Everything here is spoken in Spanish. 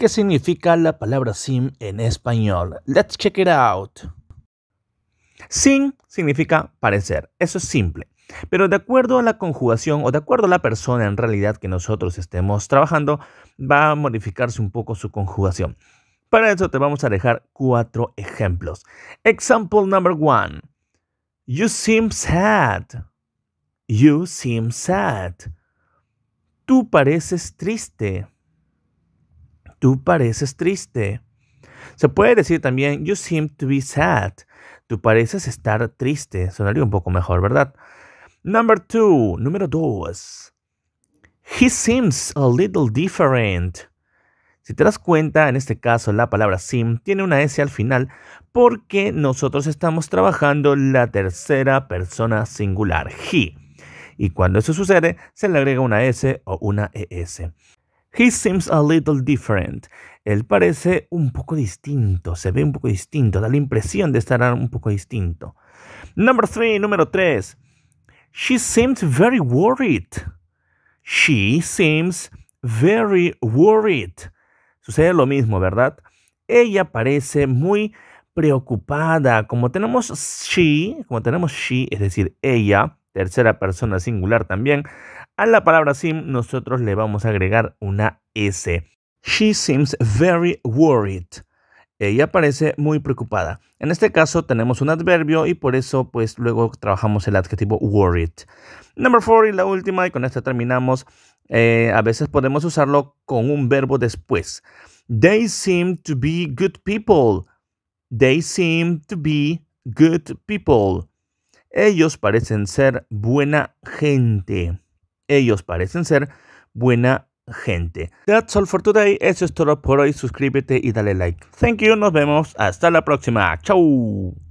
qué significa la palabra SIM en español. Let's check it out. SIM significa parecer, eso es simple. Pero de acuerdo a la conjugación o de acuerdo a la persona en realidad que nosotros estemos trabajando, va a modificarse un poco su conjugación. Para eso te vamos a dejar cuatro ejemplos. Example number one. You seem sad. You seem sad. Tú pareces triste. Tú pareces triste. Se puede decir también, you seem to be sad. Tú pareces estar triste. Sonaría un poco mejor, ¿verdad? Number two, número dos. He seems a little different. Si te das cuenta, en este caso la palabra sim tiene una S al final porque nosotros estamos trabajando la tercera persona singular, he. Y cuando eso sucede, se le agrega una S o una ES. He seems a little different. Él parece un poco distinto, se ve un poco distinto, da la impresión de estar un poco distinto. Number three, número 3. She seems very worried. She seems very worried. Sucede lo mismo, ¿verdad? Ella parece muy preocupada. Como tenemos she, como tenemos she, es decir, ella, tercera persona singular también, a la palabra sim nosotros le vamos a agregar una S. She seems very worried. Ella parece muy preocupada. En este caso tenemos un adverbio y por eso pues luego trabajamos el adjetivo worried. Number four y la última y con esta terminamos. Eh, a veces podemos usarlo con un verbo después. They seem to be good people. They seem to be good people. Ellos parecen ser buena gente ellos parecen ser buena gente. That's all for today. Eso es todo por hoy. Suscríbete y dale like. Thank you. Nos vemos. Hasta la próxima. Chau.